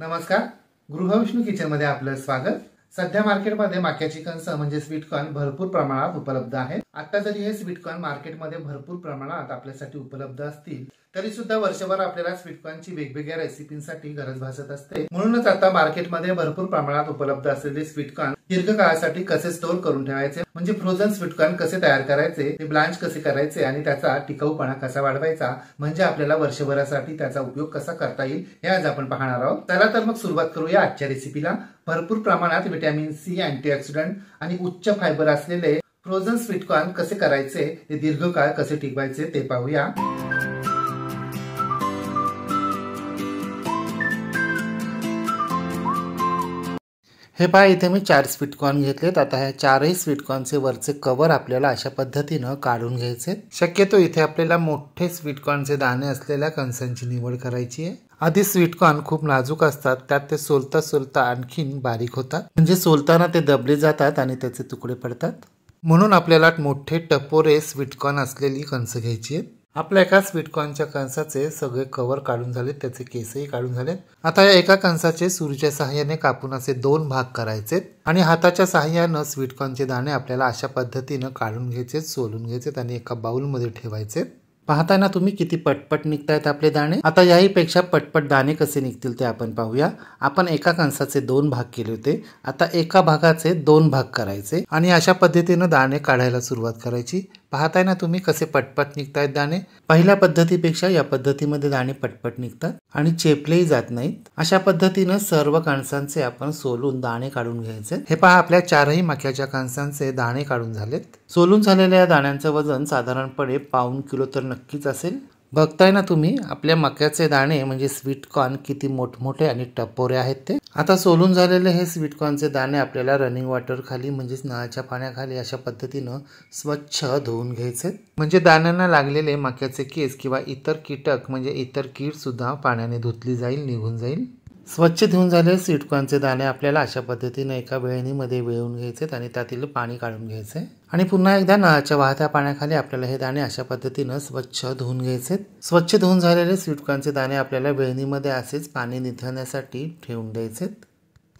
नमस्कार गृहविष्णू मध्ये आपलं स्वागत सध्या मार्केटमध्ये माक्याची कणस म्हणजे स्वीटकॉर्न भरपूर प्रमाणात उपलब्ध आहेत आता जरी हे स्वीटकॉर्न मार्केटमध्ये भरपूर प्रमाणात आपल्यासाठी उपलब्ध असतील तरी सुद्धा वर्षभर आपल्याला स्वीटकॉर्नची वेगवेगळ्या रेसिपींसाठी गरज भासत असते म्हणूनच आता मार्केटमध्ये भरपूर प्रमाणात उपलब्ध असलेले स्वीटकॉर्न दीर्घकाळासाठी कसे स्टोअर करून ठेवायचे म्हणजे फ्रोझन स्वीटकॉर्न कसे तयार करायचे ते ब्लांच कसे करायचे आणि त्याचा टिकाऊपणा कसा वाढवायचा म्हणजे आपल्याला वर्षभरासाठी त्याचा उपयोग कसा करता येईल हे आज आपण पाहणार आहोत त्याला तर मग सुरुवात करूया आजच्या रेसिपीला भरपूर प्रमाणात व्हिटॅमिन सी अँटीऑक्सिडंट आणि उच्च फायबर असलेले फ्रोझन स्वीटकॉर्न कसे करायचे ते दीर्घकाळ कसे टिकवायचे ते पाहूया हे पहा इथे मी चार स्वीटकॉर्न घेतलेत आता ह्या चारही स्वीटकॉर्नचे वरचे कवर आपल्याला अशा पद्धतीनं काढून घ्यायचे शक्यतो इथे आपल्याला मोठे स्वीटकॉर्नचे दाणे असलेल्या कणसांची निवड करायची आहे आधी स्वीटकॉर्न खूप नाजूक असतात त्यात ते सोलता सोलता आणखीन बारीक होतात म्हणजे सोलताना ते दबले जातात आणि त्याचे तुकडे पडतात म्हणून आपल्याला मोठे टपोरे स्वीटकॉर्न असलेली कणसं घ्यायची आहेत आपल्या एका स्वीटकॉनच्या कंसाचे सगळे कवर काढून झाले त्याचे केसही काढून झाले आता या एका कंसाचे सूर्यच्या सहाय्याने कापून असे दोन भाग करायचे आणि हाताच्या सहाय्यानं स्वीटकॉर्नचे दाणे आपल्याला अशा पद्धतीनं काढून घ्यायचे सोलून घ्यायचे आणि एका बाउलमध्ये ठेवायचे पाहताना तुम्ही किती पटपट निघतायत आपले दाणे आता याहीपेक्षा पटपट दाणे कसे निघतील ते आपण पाहूया आपण एका कंसाचे दोन भाग केले होते आता एका भागाचे दोन भाग करायचे आणि अशा पद्धतीनं दाणे काढायला सुरुवात करायची पाहताय ना तुम्ही कसे पटपट निघतायत दाणे पहिल्या पद्धतीपेक्षा या पद्धतीमध्ये दाणे पटपट निघतात आणि चेपलेही जात नाहीत अशा पद्धतीनं सर्व कणसांचे आपण सोलून दाणे काढून घ्यायचे हे पहा आपल्या चारही मक्याच्या कणसांचे दाणे काढून झालेत सोलून झालेल्या या दाण्यांचं वजन साधारणपणे पाऊन किलो तर नक्कीच असेल बघताय ना तुम्ही आपल्या मक्याचे दाणे म्हणजे स्वीटकॉर्न किती मोठमोठे आणि टपोरे आहेत ते आता सोलून झालेले हे स्वीटकॉर्नचे दाणे आपल्याला रनिंग वॉटर खाली म्हणजेच नळाच्या पाण्याखाली अशा पद्धतीनं स्वच्छ धुवून घ्यायचे म्हणजे दाण्यांना लागलेले मक्याचे केस किंवा इतर कीटक म्हणजे इतर कीड सुद्धा पाण्याने धुतली जाईल निघून जाईल स्वच्छ धुवून झाले स्वीटकॉर्नचे दाणे आपल्याला अशा पद्धतीने एका वेळणीमध्ये वेळून घ्यायचेत आणि त्यातील पाणी काढून घ्यायचे आणि पुन्हा एकदा नळाच्या वाहत्या पाण्याखाली आपल्याला हे दाणे अशा पद्धतीनं स्वच्छ धुवून घ्यायचे स्वच्छ धुवून झालेले स्वीटकॉर्नचे दाणे आपल्याला वेळणीमध्ये असेच पाणी निथळण्यासाठी ठेवून द्यायचे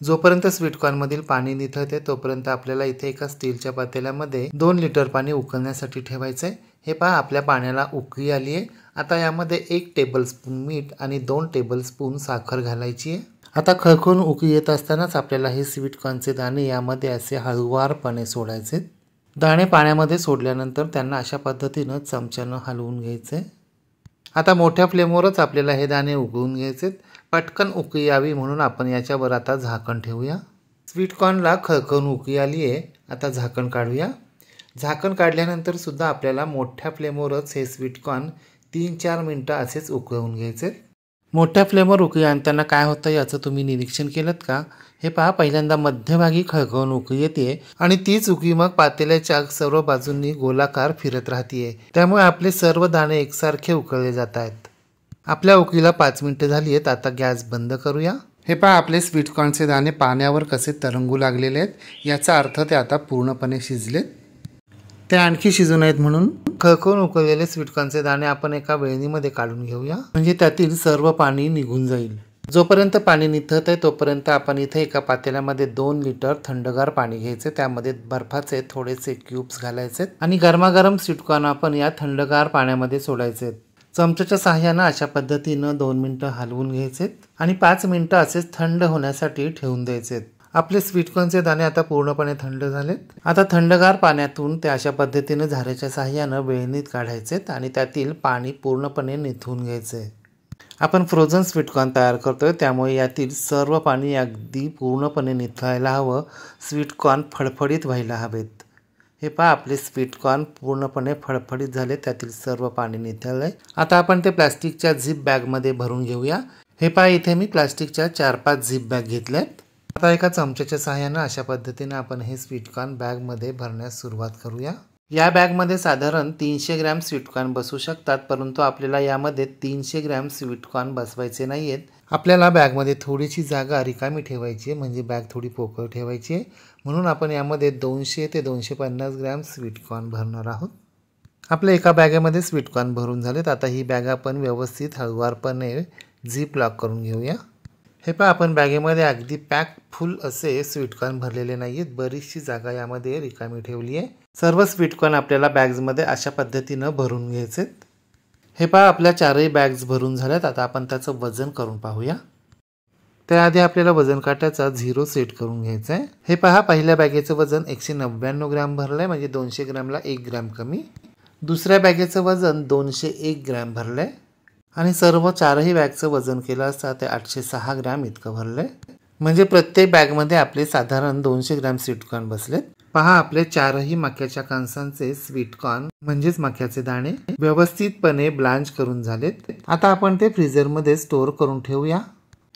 जोपर्यंत स्वीटकॉर्नमधील पाणी निथळते तोपर्यंत आपल्याला इथे एका स्टीलच्या पातेल्यामध्ये दोन लिटर पाणी उकळण्यासाठी ठेवायचे हे पहा आपल्या पाण्याला उकळी आली आहे आता यामध्ये एक टेबलस्पून मीठ आणि दोन टेबलस्पून साखर घालायची आहे आता खळखळून उकळी येत असतानाच आपल्याला हे स्वीट कॉर्नचे दाणे यामध्ये असे हळुवारपणे सोडायचे दाणे पाण्यामध्ये सोडल्यानंतर त्यांना अशा पद्धतीनं चमच्यानं हलवून घ्यायचे आता मोठ्या फ्लेमवरच आपल्याला हे दाणे उकळून घ्यायचे पटकन उकळी यावी म्हणून आपण याच्यावर आता झाकण ठेवूया कॉर्नला खळखळून उकळी आली आहे आता झाकण काढूया झाकण काढल्यानंतर सुद्धा आपल्याला मोठ्या फ्लेमवरच हे स्वीटकॉर्न तीन चार मिनटं असेच उकळवून घ्यायचे मोठ्या फ्लेमवर उकळी आणताना काय होतं याचं तुम्ही निरीक्षण केलं का हे पहा पहिल्यांदा मध्यभागी खळखळून उकळी येते आणि तीच उकळी मग पातेल्याच्या सर्व बाजूंनी गोलाकार फिरत राहतीये त्यामुळे आपले सर्व दाणे एकसारखे उकळले जात आहेत आपल्या उकळीला पाच मिनटं झाली आहेत आता गॅस बंद करूया हे पहा आपले स्वीटकॉर्नचे दाणे पाण्यावर कसे तरंगू लागलेले आहेत याचा अर्थ ते आता पूर्णपणे शिजलेत ते आणखी शिजू नयेत म्हणून खळखळून उकळलेले स्वीटकॉर्नचे दाणे आपण एका वेळणीमध्ये काढून घेऊया म्हणजे त्यातील सर्व पाणी निघून जाईल जोपर्यंत पाणी निथत आहे तोपर्यंत आपण इथे एका पातेल्यामध्ये दोन लिटर थंडगार पाणी घ्यायचे त्यामध्ये बर्फाचे थोडेसे क्यूब्स घालायचे आणि गरमागरम स्वीटकॉर्न आपण या थंडगार पाण्यामध्ये सोडायचे चमच्याच्या सहाय्यानं अशा पद्धतीनं दोन मिनटं हलवून घ्यायचेत आणि पाच मिनटं असेच थंड होण्यासाठी ठेवून द्यायचेत आपले स्वीटकॉर्नचे दाणे आता पूर्णपणे थंड झालेत आता थंडगार पाण्यातून ते अशा पद्धतीने झाऱ्याच्या साह्यानं वेळणीत काढायचेत आणि त्यातील पाणी पूर्णपणे निथून घ्यायचे आपण फ्रोझन स्वीटकॉर्न तयार करतोय त्यामुळे यातील सर्व पाणी अगदी पूर्णपणे निथळायला हवं स्वीटकॉर्न फडफडीत व्हायला हवेत हे पहा आपले स्वीटकॉर्न पूर्णपणे फडफडीत झाले त्यातील सर्व पाणी निथळलं आहे आता आपण ते प्लास्टिकच्या झिप बॅगमध्ये भरून घेऊया हे पहा इथे मी प्लास्टिकच्या चार पाच झिप बॅग घेतल्या आहेत आता एका चमच्याच्या सहाय्यानं अशा पद्धतीने आपण हे स्वीटकॉर्न बॅगमध्ये भरण्यास सुरुवात करूया या बॅगमध्ये साधारण तीनशे ग्रॅम स्वीटकॉर्न बसू शकतात परंतु आपल्याला यामध्ये तीनशे ग्रॅम स्वीटकॉर्न बसवायचे नाही आहेत आपल्याला बॅगमध्ये थोडीशी जागा रिकामी ठेवायची म्हणजे बॅग थोडी पोकळ ठेवायची आहे म्हणून आपण यामध्ये दोनशे ते दोनशे पन्नास ग्रॅम स्वीटकॉर्न भरणार आहोत आपल्या एका बॅगेमध्ये स्वीटकॉर्न भरून झालेत आता ही बॅग आपण व्यवस्थित हळवारपणे झीप लॉक करून घेऊया हे पहा आपण बॅगेमध्ये अगदी पॅक फुल असे स्वीटकॉर्न भरलेले नाही आहेत बरीचशी जागा यामध्ये रिकामी ठेवली आहे सर्व स्वीटकॉर्न आपल्याला बॅग्समध्ये अशा पद्धतीनं भरून घ्यायचे हे पहा आपल्या चारही बॅग्स भरून झाल्यात आता आपण त्याचं वजन करून पाहूया त्याआधी आपल्याला वजन काट्याचा झिरो सेट करून घ्यायचं आहे हे पहा पहिल्या बॅगेचं वजन एकशे नव्याण्णव ग्रॅम भरलं आहे म्हणजे दोनशे ग्रॅमला एक ग्रॅम कमी दुसऱ्या बॅगेचं वजन दोनशे एक ग्रॅम भरलं आहे आणि सर्व चारही बॅगचं वजन केलं असता ते आठशे सहा ग्रॅम इतकं भरलं म्हणजे प्रत्येक बॅगमध्ये आपले साधारण दोनशे ग्रॅम स्वीटकॉर्न बसलेत पहा आपले चारही मक्याच्या कणसांचे स्वीटकॉर्न म्हणजेच मक्याचे दाणे व्यवस्थितपणे ब्लांच करून झालेत आता आपण ते फ्रीझरमध्ये स्टोअर करून ठेवूया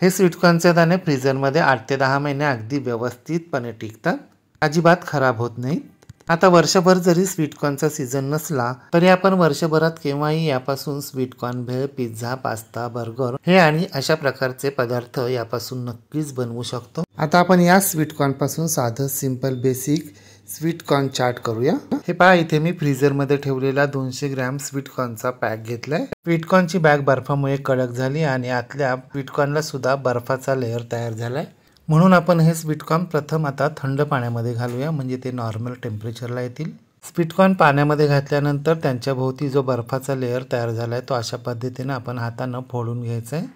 हे स्वीटकॉर्नचे दाणे फ्रीजरमध्ये आठ ते दहा महिने अगदी व्यवस्थितपणे टिकतात अजिबात खराब होत नाहीत आता वर्षभर जरी स्वीटकॉर्नचा सीझन नसला तरी आपण वर्षभरात केव्हाही यापासून sweetcorn bhel pizza pasta burger हे आणि अशा प्रकारचे पदार्थ यापासून नक्कीच बनवू शकतो आता आपण या स्वीटकॉर्न पासून साधं सिंपल बेसिक स्वीटकॉर्न चाट करूया हे पहा इथे मी फ्रीजर मध्ये ठेवलेला दोनशे ग्रॅम स्वीटकॉर्नचा पॅक घेतलाय स्वीटकॉर्नची बॅग बर्फामुळे कडक झाली आणि आतल्या स्वीटकॉर्नला सुद्धा बर्फाचा लेअर तयार झालाय म्हणून आपण हे स्वीटकॉर्न प्रथम आता थंड पाण्यामध्ये घालूया म्हणजे ते नॉर्मल टेम्परेचरला येतील स्वीटकॉर्न पाण्यामध्ये घातल्यानंतर त्यांच्या भोवती जो बर्फाचा लेअर तयार झाला आहे तो अशा पद्धतीनं आपण हातानं फोडून घ्यायचा आहे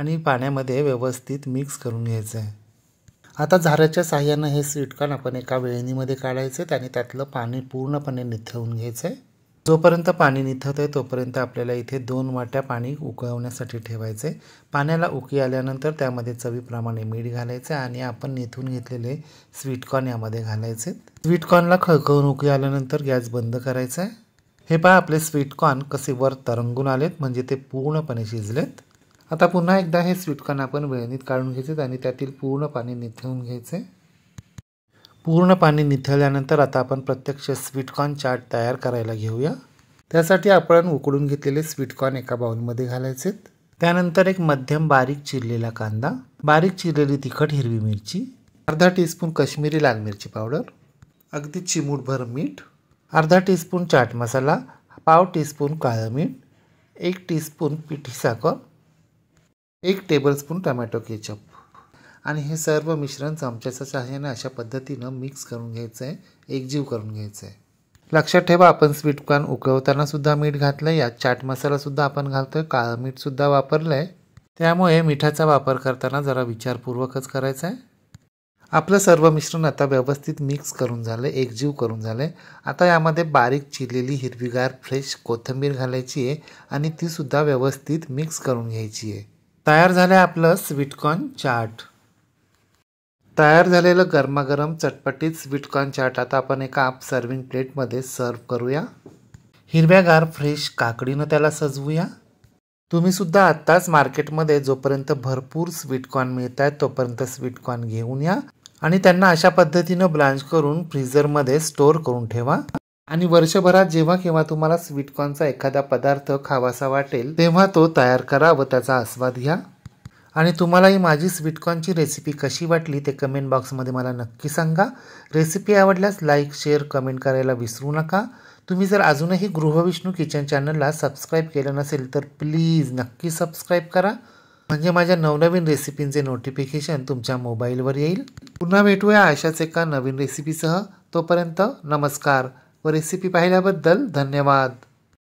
आणि पाण्यामध्ये व्यवस्थित मिक्स करून घ्यायचं आहे आता झाराच्या साह्यानं हे स्वीटकॉर्न आपण एका वेळणीमध्ये आहे आणि त्यातलं पाणी पूर्णपणे निथळून घ्यायचं आहे जोपर्यंत पाणी निथत आहे तोपर्यंत आपल्याला इथे दोन वाट्या पाणी उकळवण्यासाठी ठेवायचे पाण्याला उकी आल्यानंतर त्यामध्ये चवीप्रमाणे मीठ घालायचे आणि आपण निथून घेतलेले स्वीटकॉर्न यामध्ये घालायचे स्वीटकॉर्नला खळखळून उकळी आल्यानंतर गॅस बंद करायचा आहे हे पहा आपले स्वीटकॉर्न कसे वर तरंगून आलेत म्हणजे ते पूर्णपणे शिजलेत आता पुन्हा एकदा हे स्वीटकॉर्न आपण वेळणीत काढून घ्यायचे आणि त्यातील पूर्ण पाणी निथवून घ्यायचे पूर्ण पाणी निथळल्यानंतर आता आपण प्रत्यक्ष स्वीटकॉर्न चाट तयार करायला घेऊया त्यासाठी आपण उकडून घेतलेले स्वीटकॉर्न एका बाउलमध्ये घालायचे त्यानंतर एक मध्यम बारीक चिरलेला कांदा बारीक चिरलेली तिखट हिरवी मिरची अर्धा टीस्पून कश्मीरी लाल मिरची पावडर अगदी चिमूटभर मीठ अर्धा टीस्पून चाट मसाला पाव टीस्पून काळं मीठ एक टीस्पून पिठी साखर एक टेबलस्पून टमॅटो केचप आणि हे सर्व मिश्रण चमच्याच्या साह्याने अशा पद्धतीनं मिक्स करून घ्यायचं आहे एकजीव करून घ्यायचं आहे लक्षात ठेवा आपण स्वीट कॉर्न उकळवताना सुद्धा मीठ घातलं आहे यात चाट मसालासुद्धा आपण घालतो आहे काळं मीठसुद्धा वापरलं आहे त्यामुळे मिठाचा वापर करताना जरा विचारपूर्वकच करायचा आहे आपलं सर्व मिश्रण आता व्यवस्थित मिक्स करून झालं एकजीव करून झालं आहे आता यामध्ये बारीक चिरलेली हिरवीगार फ्रेश कोथिंबीर घालायची आहे आणि तीसुद्धा व्यवस्थित मिक्स करून घ्यायची आहे तयार झालं आहे आपलं स्वीटकॉर्न चाट तयार झालेलं गरमागरम चटपटीत स्वीटकॉर्न चाट आता आपण एका आप सर्विंग प्लेटमध्ये सर्व करूया हिरव्यागार फ्रेश काकडीनं त्याला सजवूया तुम्हीसुद्धा आत्ताच मार्केटमध्ये जोपर्यंत भरपूर स्वीटकॉर्न मिळत आहेत तोपर्यंत स्वीटकॉर्न घेऊन या आणि त्यांना अशा पद्धतीनं ब्लांच करून फ्रीझरमध्ये स्टोअर करून ठेवा आणि वर्षभरात जेव्हा केव्हा तुम्हाला स्वीटकॉर्नचा एखादा पदार्थ खावासा वाटेल तेव्हा तो तयार करा व त्याचा आस्वाद घ्या आणि तुम्हाला ही माझी स्वीटकॉर्नची रेसिपी कशी वाटली ते कमेंट बॉक्समध्ये मला नक्की सांगा रेसिपी आवडल्यास लाईक शेअर कमेंट करायला विसरू नका तुम्ही जर अजूनही गृहविष्णू किचन चॅनलला सबस्क्राईब केलं नसेल तर प्लीज नक्की सबस्क्राईब करा म्हणजे माझ्या नवनवीन रेसिपींचे नोटिफिकेशन तुमच्या मोबाईलवर येईल पुन्हा भेटूया अशाच एका नवीन रेसिपीसह तोपर्यंत नमस्कार व रेसिपी पाहिल्याबद्दल धन्यवाद